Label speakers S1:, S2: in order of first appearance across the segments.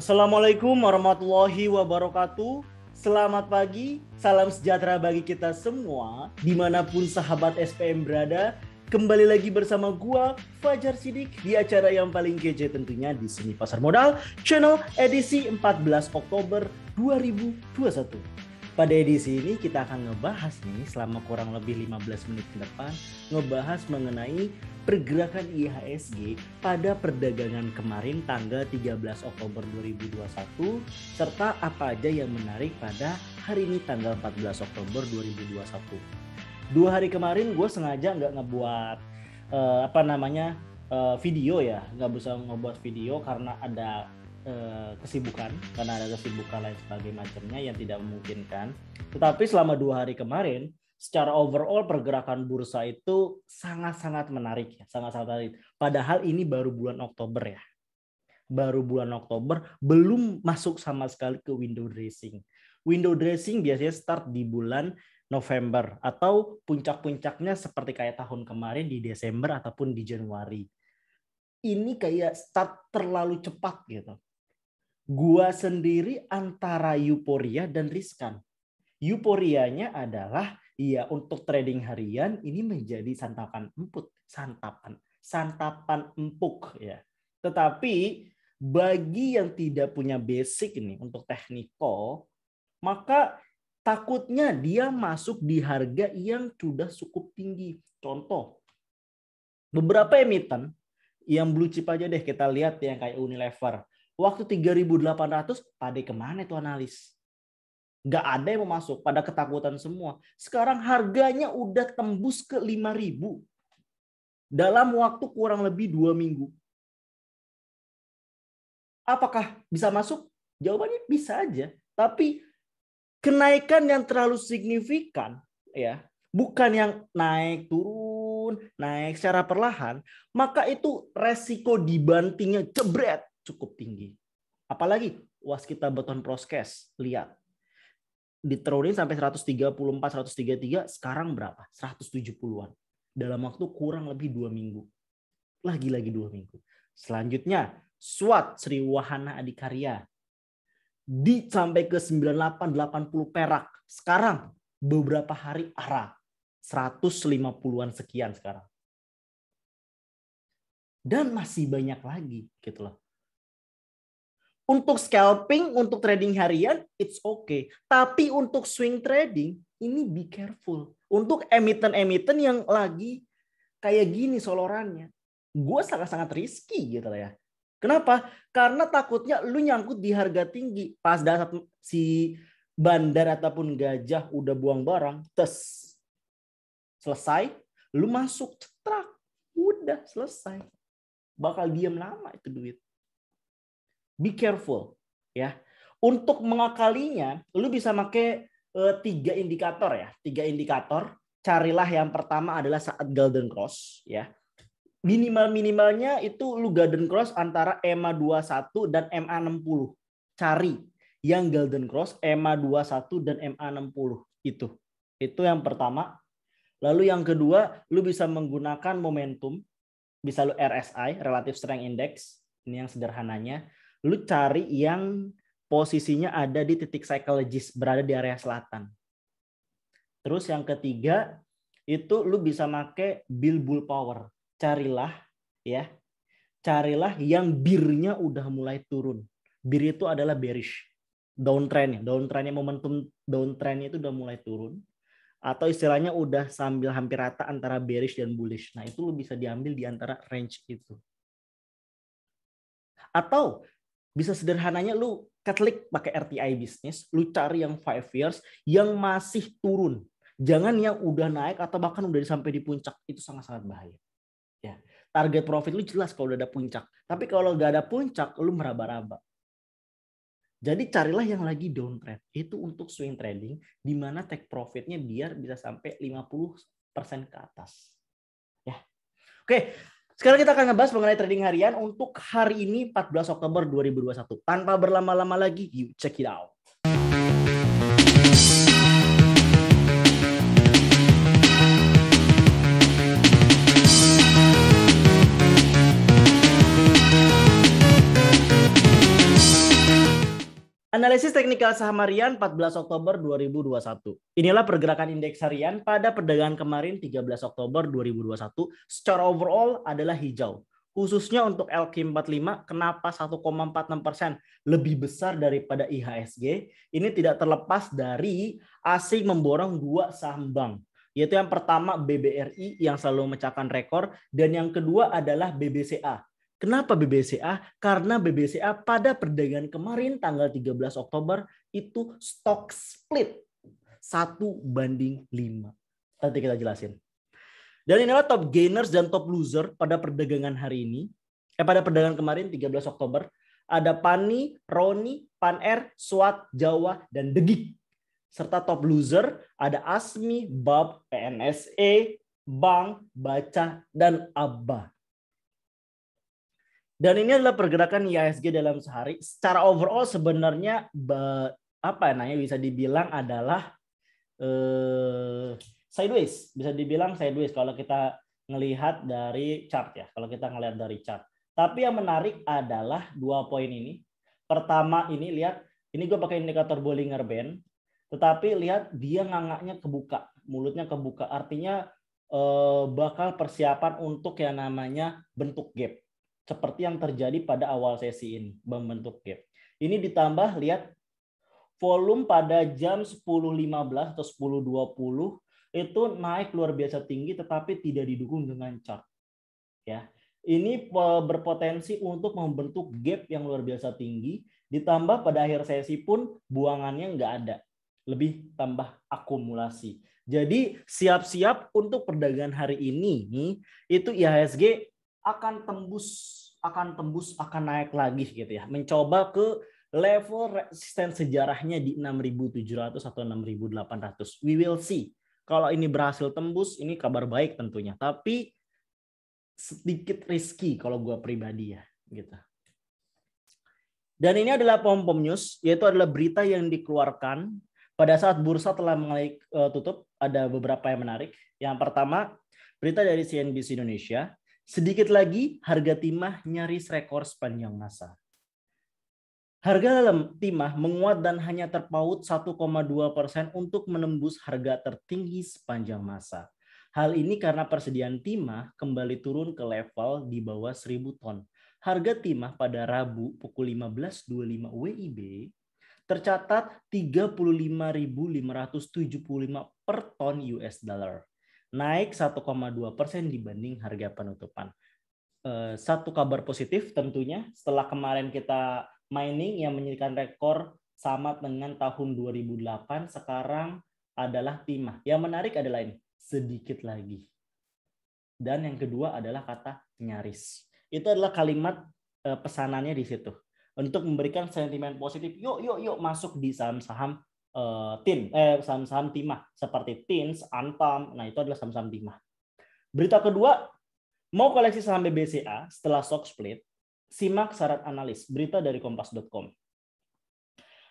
S1: Assalamualaikum warahmatullahi wabarakatuh. Selamat pagi, salam sejahtera bagi kita semua, dimanapun sahabat SPM berada. Kembali lagi bersama gua, Fajar Sidik, di acara yang paling kece tentunya di Seni Pasar Modal, channel edisi 14 Oktober 2021. Pada edisi ini kita akan ngebahas nih selama kurang lebih 15 menit ke depan ngebahas mengenai pergerakan IHSG pada perdagangan kemarin tanggal 13 Oktober 2021 serta apa aja yang menarik pada hari ini tanggal 14 Oktober 2021. Dua hari kemarin gue sengaja nggak ngebuat uh, apa namanya uh, video ya nggak bisa ngebuat video karena ada Eh, kesibukan karena ada kesibukan lain sebagai macamnya yang tidak memungkinkan. Tetapi selama dua hari kemarin secara overall pergerakan bursa itu sangat-sangat menarik ya, sangat-sangat menarik. Padahal ini baru bulan Oktober ya. Baru bulan Oktober belum masuk sama sekali ke window dressing. Window dressing biasanya start di bulan November atau puncak-puncaknya seperti kayak tahun kemarin di Desember ataupun di Januari. Ini kayak start terlalu cepat gitu gua sendiri antara euforia dan riskan. Euforianya adalah ya untuk trading harian ini menjadi santapan empuk, santapan, santapan empuk ya. Tetapi bagi yang tidak punya basic ini untuk technical, maka takutnya dia masuk di harga yang sudah cukup tinggi. Contoh, beberapa emiten yang blue chip aja deh kita lihat yang kayak Unilever Waktu 3.800, pada kemana itu analis? Gak ada yang mau masuk, pada ketakutan semua. Sekarang harganya udah tembus ke 5.000 dalam waktu kurang lebih dua minggu. Apakah bisa masuk? Jawabannya bisa aja, tapi kenaikan yang terlalu signifikan ya, bukan yang naik turun, naik secara perlahan, maka itu resiko dibantingnya cebret cukup tinggi. Apalagi kita beton proskes, lihat. diterorin sampai 134, 133, sekarang berapa? 170-an. Dalam waktu kurang lebih dua minggu. Lagi-lagi dua minggu. Selanjutnya, SWAT Sri Wahana Adikarya. Di sampai ke 98, 80 perak. Sekarang beberapa hari arah 150-an sekian sekarang. Dan masih banyak lagi gitu loh. Untuk scalping, untuk trading harian, it's okay. Tapi untuk swing trading, ini be careful. Untuk emiten-emiten yang lagi kayak gini solorannya, gue sangat-sangat risky gitu lah ya. Kenapa? Karena takutnya lu nyangkut di harga tinggi. Pas saat si bandar ataupun gajah udah buang barang, tes. Selesai, lu masuk, cetrak. Udah selesai. Bakal diam lama itu duit. Be careful ya. Untuk mengakalinya, lu bisa pakai eh, tiga indikator ya, tiga indikator. Carilah yang pertama adalah saat golden cross ya. Minimal-minimalnya itu lu golden cross antara EMA 21 dan MA 60. Cari yang golden cross EMA 21 dan MA 60 itu. Itu yang pertama. Lalu yang kedua, lu bisa menggunakan momentum, bisa lu RSI, Relative Strength Index, ini yang sederhananya lu cari yang posisinya ada di titik psikologis, berada di area selatan. Terus yang ketiga, itu lu bisa make bull power. Carilah ya. Carilah yang birnya udah mulai turun. Bir itu adalah bearish. Downtrend, downtrendnya momentum downtrendnya itu udah mulai turun atau istilahnya udah sambil hampir rata antara bearish dan bullish. Nah, itu lu bisa diambil di antara range itu. Atau bisa sederhananya lu klik pakai RTI bisnis, lu cari yang five years yang masih turun. Jangan yang udah naik atau bahkan udah sampai di puncak. Itu sangat-sangat bahaya. Ya. Target profit lu jelas kalau udah ada puncak. Tapi kalau nggak ada puncak, lu meraba-raba. Jadi carilah yang lagi downtrend. Itu untuk swing trading di mana take profitnya biar bisa sampai 50% ke atas. Ya. Oke, sekarang kita akan ngebahas mengenai trading harian untuk hari ini 14 Oktober 2021. Tanpa berlama-lama lagi, yuk check it out. Analisis teknikal saham harian 14 Oktober 2021. Inilah pergerakan indeks harian pada perdagangan kemarin 13 Oktober 2021 secara overall adalah hijau. Khususnya untuk LQ45 kenapa 1,46 persen lebih besar daripada IHSG? Ini tidak terlepas dari asing memborong dua saham bank yaitu yang pertama BBRI yang selalu memecahkan rekor dan yang kedua adalah BBCA Kenapa BBCA? Karena BBCA pada perdagangan kemarin tanggal 13 Oktober itu stock split satu banding lima. Nanti kita jelasin. Dan inilah top gainers dan top loser pada perdagangan hari ini. Eh pada perdagangan kemarin 13 Oktober ada Pani, Roni, Paner, Swat, Jawa, dan Degik. Serta top loser ada Asmi, Bab, PNSE, Bang, Baca, dan Abah. Dan ini adalah pergerakan IHSG dalam sehari. Secara overall sebenarnya apa ya namanya bisa dibilang adalah eh, sideways. Bisa dibilang sideways kalau kita melihat dari chart ya. Kalau kita ngelihat dari chart. Tapi yang menarik adalah dua poin ini. Pertama ini lihat ini gue pakai indikator Bollinger Band. Tetapi lihat dia ngangaknya kebuka, mulutnya kebuka. Artinya eh, bakal persiapan untuk yang namanya bentuk gap seperti yang terjadi pada awal sesi ini, membentuk gap. Ini ditambah lihat volume pada jam 10.15 atau 10.20 itu naik luar biasa tinggi tetapi tidak didukung dengan chart. Ya. Ini eh, berpotensi untuk membentuk gap yang luar biasa tinggi ditambah pada akhir sesi pun buangannya nggak ada. Lebih tambah akumulasi. Jadi siap-siap untuk perdagangan hari ini itu IHSG akan tembus akan tembus akan naik lagi gitu ya mencoba ke level resisten sejarahnya di 6700 atau 6800 we will see kalau ini berhasil tembus ini kabar baik tentunya tapi sedikit risky kalau gue pribadi ya gitu dan ini adalah pom pom news yaitu adalah berita yang dikeluarkan pada saat bursa telah mengalami eh, tutup ada beberapa yang menarik yang pertama berita dari CNBC Indonesia Sedikit lagi, harga timah nyaris rekor sepanjang masa. Harga dalam timah menguat dan hanya terpaut 1,2 persen untuk menembus harga tertinggi sepanjang masa. Hal ini karena persediaan timah kembali turun ke level di bawah 1000 ton. Harga timah pada Rabu pukul 15.25 WIB tercatat 35.575 per ton US dollar naik 1,2 persen dibanding harga penutupan. Eh, satu kabar positif tentunya setelah kemarin kita mining yang menyediakan rekor sama dengan tahun 2008 sekarang adalah timah. Yang menarik adalah ini, sedikit lagi. Dan yang kedua adalah kata nyaris. Itu adalah kalimat eh, pesanannya di situ. Untuk memberikan sentimen positif, yuk, yuk, yuk masuk di saham-saham uh, tin eh saham-saham timah seperti tins, antam. Nah, itu adalah saham-saham timah. Berita kedua, mau koleksi saham BBCA setelah stock split, simak syarat analis berita dari kompas.com.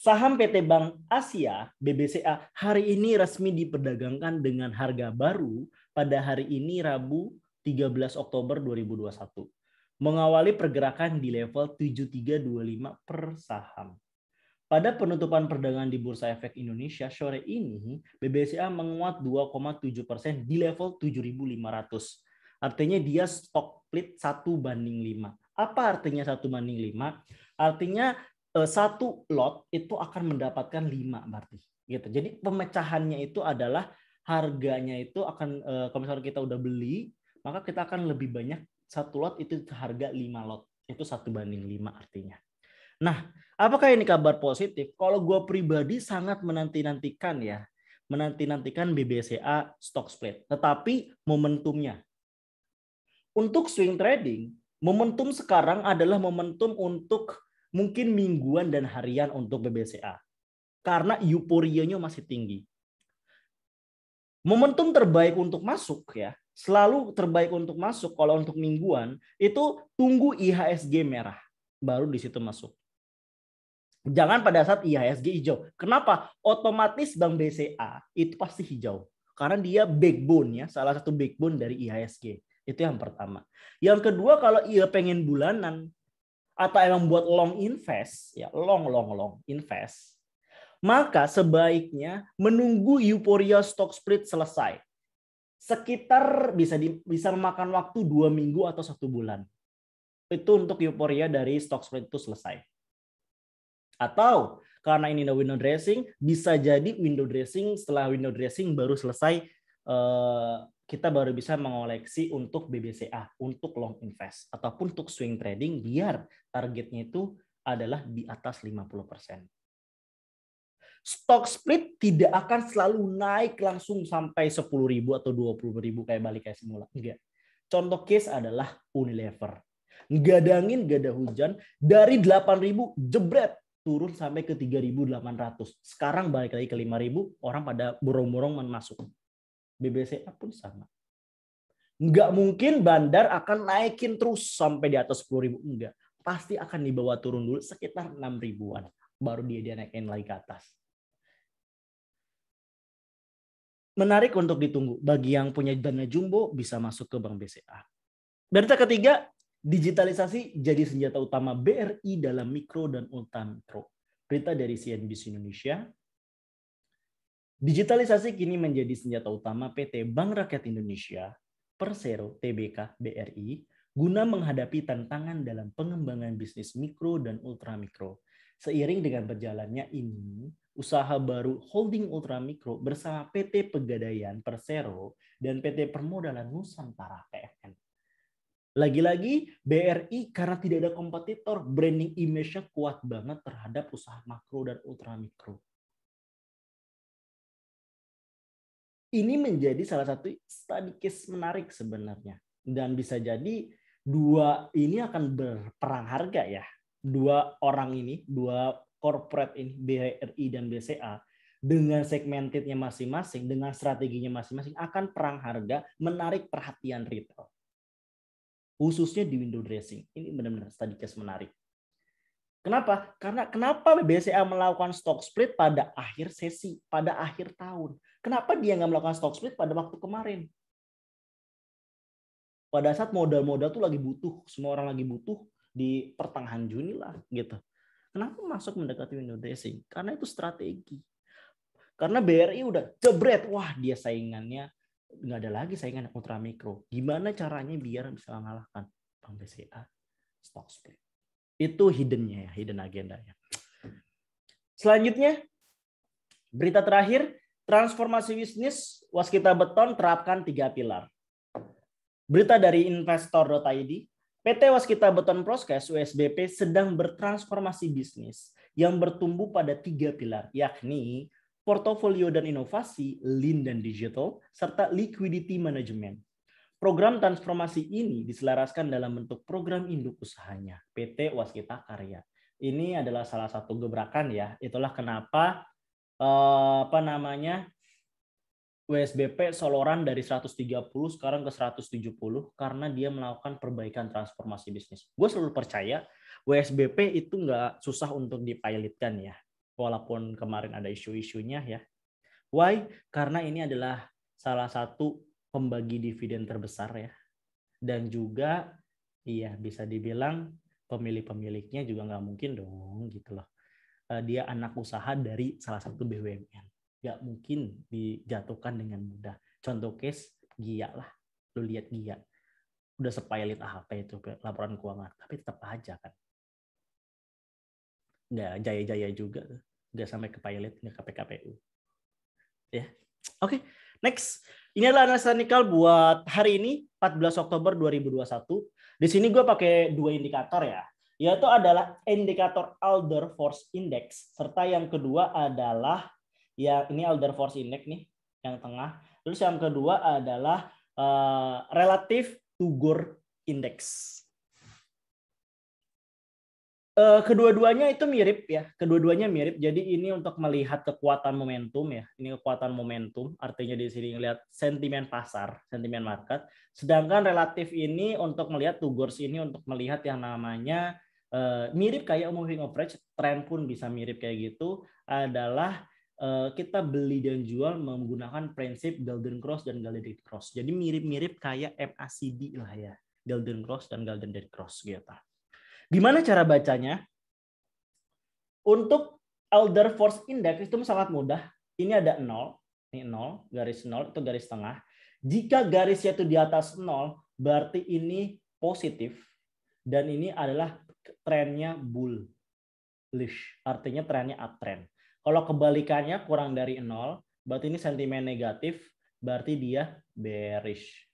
S1: Saham PT Bank Asia BBCA hari ini resmi diperdagangkan dengan harga baru pada hari ini Rabu 13 Oktober 2021. Mengawali pergerakan di level 7325 per saham. Pada penutupan perdagangan di Bursa Efek Indonesia sore ini, BBCA menguat 2,7 persen di level 7.500. Artinya dia stock split 1 banding 5. Apa artinya 1 banding 5? Artinya eh, satu lot itu akan mendapatkan 5 berarti. Gitu. Jadi pemecahannya itu adalah harganya itu akan eh, kalau misalnya kita udah beli, maka kita akan lebih banyak satu lot itu harga 5 lot. Itu satu banding 5 artinya. Nah, apakah ini kabar positif? Kalau gue pribadi sangat menanti-nantikan ya. Menanti-nantikan BBCA stock split. Tetapi momentumnya. Untuk swing trading, momentum sekarang adalah momentum untuk mungkin mingguan dan harian untuk BBCA. Karena euforianya masih tinggi. Momentum terbaik untuk masuk ya, selalu terbaik untuk masuk kalau untuk mingguan itu tunggu IHSG merah baru di situ masuk. Jangan pada saat IHSG hijau. Kenapa? Otomatis Bank BCA itu pasti hijau. Karena dia backbone ya, salah satu backbone dari IHSG. Itu yang pertama. Yang kedua kalau ia pengen bulanan atau emang buat long invest, ya long long long invest, maka sebaiknya menunggu Euphoria stock split selesai. Sekitar bisa di, bisa memakan waktu dua minggu atau satu bulan. Itu untuk Euphoria dari stock split itu selesai. Atau karena ini no window dressing, bisa jadi window dressing setelah window dressing baru selesai eh, kita baru bisa mengoleksi untuk BBCA, untuk long invest, ataupun untuk swing trading biar targetnya itu adalah di atas 50%. Stock split tidak akan selalu naik langsung sampai 10.000 atau 20.000 kayak balik kayak semula. Enggak. Contoh case adalah Unilever. Gadangin gada hujan dari 8.000 jebret turun sampai ke 3.800. Sekarang balik lagi ke 5.000, orang pada borong-borong masuk. BBCA pun sama. Nggak mungkin bandar akan naikin terus sampai di atas 10.000. Enggak. Pasti akan dibawa turun dulu sekitar 6.000-an. Baru dia, dia naikin lagi ke atas. Menarik untuk ditunggu. Bagi yang punya dana jumbo, bisa masuk ke Bank BCA. Berita ketiga, Digitalisasi jadi senjata utama BRI dalam mikro dan ultra mikro. Berita dari CNBC Indonesia. Digitalisasi kini menjadi senjata utama PT Bank Rakyat Indonesia, Persero, TBK, BRI, guna menghadapi tantangan dalam pengembangan bisnis mikro dan ultra mikro. Seiring dengan berjalannya ini, usaha baru holding ultra mikro bersama PT Pegadaian Persero dan PT Permodalan Nusantara PFN lagi-lagi BRI karena tidak ada kompetitor, branding image-nya kuat banget terhadap usaha makro dan ultramikro. Ini menjadi salah satu study case menarik sebenarnya. Dan bisa jadi dua ini akan berperang harga ya. Dua orang ini, dua corporate ini, BRI dan BCA, dengan segmentednya masing-masing, dengan strateginya masing-masing, akan perang harga menarik perhatian retail khususnya di window dressing. Ini benar-benar study case menarik. Kenapa? Karena kenapa BCA melakukan stock split pada akhir sesi, pada akhir tahun? Kenapa dia nggak melakukan stock split pada waktu kemarin? Pada saat modal-modal tuh lagi butuh, semua orang lagi butuh di pertengahan Juni lah gitu. Kenapa masuk mendekati window dressing? Karena itu strategi. Karena BRI udah jebret, wah dia saingannya nggak ada lagi saingan ultra mikro Gimana caranya biar bisa mengalahkan bank BCA, stock split. Itu hiddennya ya, hidden agenda ya. Selanjutnya, berita terakhir, transformasi bisnis waskita beton terapkan tiga pilar. Berita dari investor.id, PT Waskita Beton Proskes USBP sedang bertransformasi bisnis yang bertumbuh pada tiga pilar, yakni portofolio dan inovasi, lean dan digital, serta liquidity management. Program transformasi ini diselaraskan dalam bentuk program induk usahanya, PT Waskita Karya. Ini adalah salah satu gebrakan ya. Itulah kenapa eh, apa namanya WSBP soloran dari 130 sekarang ke 170 karena dia melakukan perbaikan transformasi bisnis. Gue selalu percaya WSBP itu nggak susah untuk dipilotkan ya walaupun kemarin ada isu-isunya ya. Why? Karena ini adalah salah satu pembagi dividen terbesar ya. Dan juga iya bisa dibilang pemilik-pemiliknya juga nggak mungkin dong gitu loh. Eh, dia anak usaha dari salah satu BUMN. Nggak mungkin dijatuhkan dengan mudah. Contoh case Gia lah. Lu lihat Gia. Udah sepailit apa itu laporan keuangan. Tapi tetap aja kan nggak jaya-jaya juga tuh nggak sampai ke pilot nggak ke PKPU ya yeah. oke okay. next ini adalah analisa nikel buat hari ini 14 Oktober 2021 di sini gue pakai dua indikator ya yaitu adalah indikator Alder Force Index serta yang kedua adalah ya ini Alder Force Index nih yang tengah terus yang kedua adalah uh, eh, relative Tugur Index Eh, kedua-duanya itu mirip ya, kedua-duanya mirip. Jadi ini untuk melihat kekuatan momentum ya. Ini kekuatan momentum, artinya di sini lihat sentimen pasar, sentimen market. Sedangkan relatif ini untuk melihat tugas ini untuk melihat yang namanya eh, mirip kayak moving average, tren pun bisa mirip kayak gitu adalah eh, kita beli dan jual menggunakan prinsip golden cross dan golden cross. Jadi mirip-mirip kayak MACD lah ya, golden cross dan golden cross gitu. Gimana cara bacanya? Untuk Elder Force Index itu sangat mudah. Ini ada 0, ini 0, garis 0, itu garis tengah. Jika garis itu di atas 0, berarti ini positif. Dan ini adalah trennya bullish. Artinya trennya uptrend. Kalau kebalikannya kurang dari 0, berarti ini sentimen negatif, berarti dia bearish.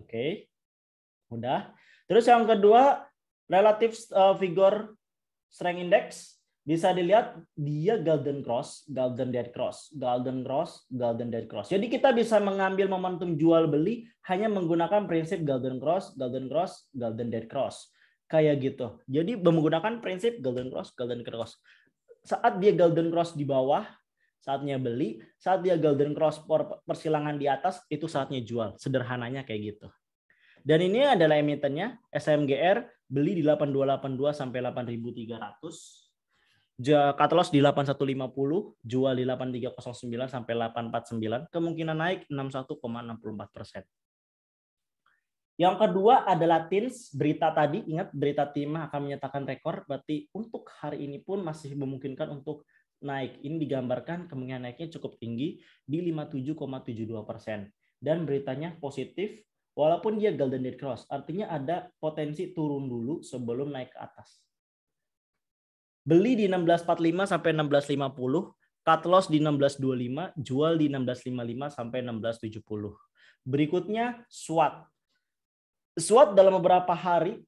S1: Oke. Okay mudah, Terus yang kedua, relatif uh, figure strength index bisa dilihat dia golden cross, golden dead cross, golden cross, golden dead cross. Jadi kita bisa mengambil momentum jual beli hanya menggunakan prinsip golden cross, golden cross, golden dead cross. Kayak gitu. Jadi menggunakan prinsip golden cross, golden cross. Saat dia golden cross di bawah, saatnya beli, saat dia golden cross persilangan di atas itu saatnya jual. Sederhananya kayak gitu. Dan ini adalah emitennya SMGR beli di 8282 sampai 8300. Cut di 8150, jual di 8309 sampai 849, kemungkinan naik 61,64 persen. Yang kedua adalah tins berita tadi. Ingat berita timah akan menyatakan rekor, berarti untuk hari ini pun masih memungkinkan untuk naik. Ini digambarkan kemungkinan naiknya cukup tinggi di 57,72 persen. Dan beritanya positif Walaupun dia golden dead cross, artinya ada potensi turun dulu sebelum naik ke atas. Beli di 1645 sampai 1650, cut loss di 1625, jual di 1655 sampai 1670. Berikutnya swat, swat dalam beberapa hari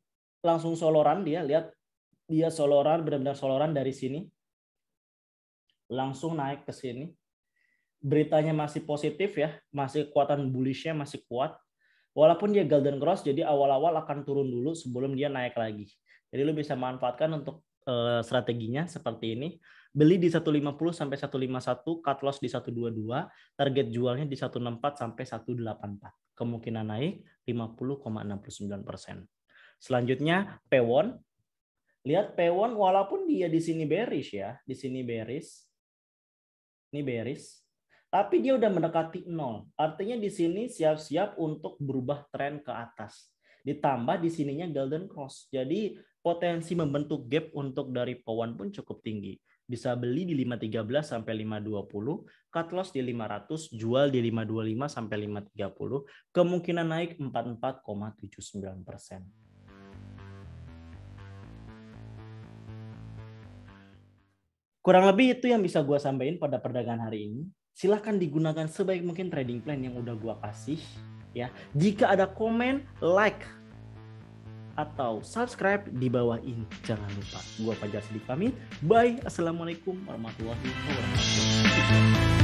S1: langsung soloran dia, lihat dia soloran benar-benar soloran dari sini. Langsung naik ke sini. Beritanya masih positif ya, masih kekuatan bullishnya masih kuat Walaupun dia golden cross, jadi awal-awal akan turun dulu sebelum dia naik lagi. Jadi lu bisa manfaatkan untuk uh, strateginya seperti ini. Beli di 150 sampai 151, cut loss di 122, target jualnya di 164 sampai 184. Kemungkinan naik 50,69%. Selanjutnya Pewon. Lihat Pewon walaupun dia di sini bearish ya, di sini bearish. Ini bearish. Tapi dia udah mendekati nol. Artinya di sini siap-siap untuk berubah tren ke atas. Ditambah di sininya golden cross. Jadi potensi membentuk gap untuk dari pawan pun cukup tinggi. Bisa beli di 513 sampai 520, cut loss di 500, jual di 525 sampai 530, kemungkinan naik 44,79 Kurang lebih itu yang bisa gue sampaikan pada perdagangan hari ini silahkan digunakan sebaik mungkin trading plan yang udah gua kasih ya. Jika ada komen, like atau subscribe di bawah ini. Jangan lupa. Gua Fajar Sidik pamit. Bye. Assalamualaikum warahmatullahi wabarakatuh.